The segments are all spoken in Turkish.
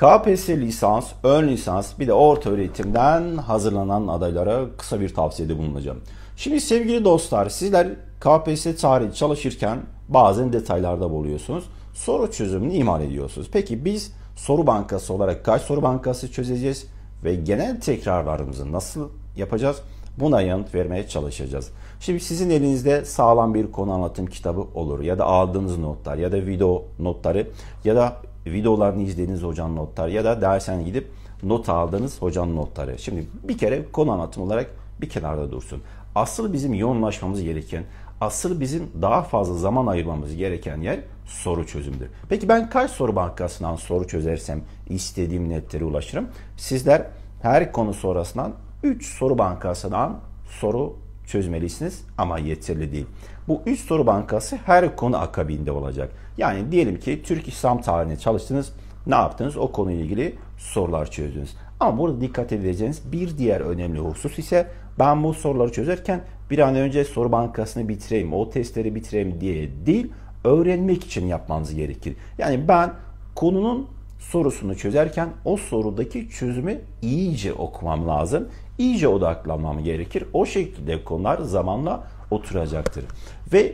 KPSS lisans, ön lisans bir de orta öğretimden hazırlanan adaylara kısa bir tavsiyede bulunacağım. Şimdi sevgili dostlar sizler KPSS tarihi çalışırken bazen detaylarda buluyorsunuz, Soru çözümünü imal ediyorsunuz. Peki biz soru bankası olarak kaç soru bankası çözeceğiz ve genel tekrarlarımızı nasıl yapacağız? Buna yanıt vermeye çalışacağız. Şimdi sizin elinizde sağlam bir konu anlatım kitabı olur ya da aldığınız notlar ya da video notları ya da videolarını izlediniz hocanın notları ya da dersen gidip not aldınız hocanın notları. Şimdi bir kere konu anlatım olarak bir kenarda dursun. Asıl bizim yoğunlaşmamız gereken, asıl bizim daha fazla zaman ayırmamız gereken yer soru çözümdür. Peki ben kaç soru bankasından soru çözersem istediğim netlere ulaşırım? Sizler her konu sonrasından 3 soru bankasından soru çözmelisiniz ama yeterli değil. Bu üç soru bankası her konu akabinde olacak. Yani diyelim ki Türk İslam tarihine çalıştınız. Ne yaptınız? O konuyla ilgili sorular çözdünüz. Ama burada dikkat edeceğiniz bir diğer önemli husus ise ben bu soruları çözerken bir an önce soru bankasını bitireyim, o testleri bitireyim diye değil, öğrenmek için yapmanız gerekir. Yani ben konunun sorusunu çözerken o sorudaki çözümü iyice okumam lazım. İyice odaklanmam gerekir. O şekilde konular zamanla oturacaktır. Ve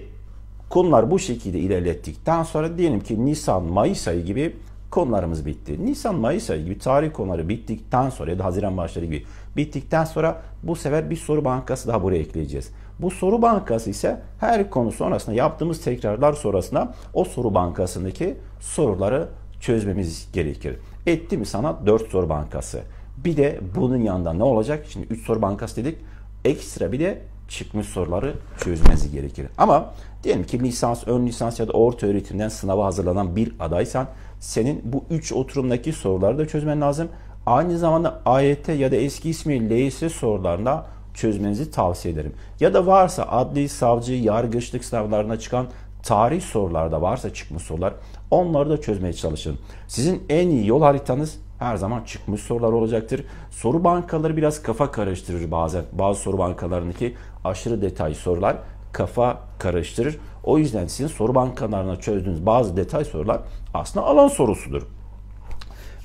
konular bu şekilde ilerlettikten sonra diyelim ki Nisan, Mayıs ayı gibi konularımız bitti. Nisan, Mayıs ayı gibi tarih konuları bittikten sonra ya da Haziran başları gibi bittikten sonra bu sefer bir soru bankası daha buraya ekleyeceğiz. Bu soru bankası ise her konu sonrasında yaptığımız tekrarlar sonrasında o soru bankasındaki soruları çözmemiz gerekir. Etti mi sana 4 soru bankası. Bir de bunun yanında ne olacak? Şimdi 3 soru bankası dedik. Ekstra bir de çıkmış soruları çözmesi gerekir. Ama diyelim ki lisans, ön lisans ya da orta öğretimden sınava hazırlanan bir adaysan senin bu 3 oturumdaki soruları da çözmen lazım. Aynı zamanda AYT ya da eski ismi LYS sorularında çözmenizi tavsiye ederim. Ya da varsa adli, savcı, yargıçlık sınavlarına çıkan tarih sorularda varsa çıkmış sorular onları da çözmeye çalışın. Sizin en iyi yol haritanız her zaman çıkmış sorular olacaktır. Soru bankaları biraz kafa karıştırır bazen. Bazı soru bankalarındaki aşırı detay sorular kafa karıştırır. O yüzden sizin soru bankalarına çözdüğünüz bazı detay sorular aslında alan sorusudur.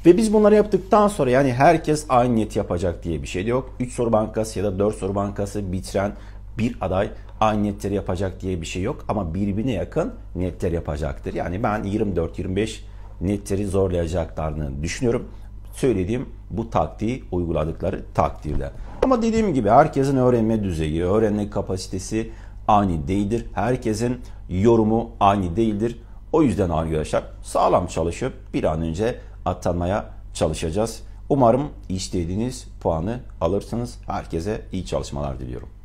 Ve biz bunları yaptıktan sonra yani herkes aynı niyeti yapacak diye bir şey de yok. 3 soru bankası ya da 4 soru bankası bitiren bir aday aynı niyetleri yapacak diye bir şey yok ama birbirine yakın niyetler yapacaktır. Yani ben 24-25 niyetleri zorlayacaklarını düşünüyorum. Söylediğim bu taktiği uyguladıkları takdirde. Ama dediğim gibi herkesin öğrenme düzeyi, öğrenme kapasitesi aynı değildir. Herkesin yorumu aynı değildir. O yüzden arkadaşlar sağlam çalışıp bir an önce atanmaya çalışacağız. Umarım istediğiniz puanı alırsınız. Herkese iyi çalışmalar diliyorum.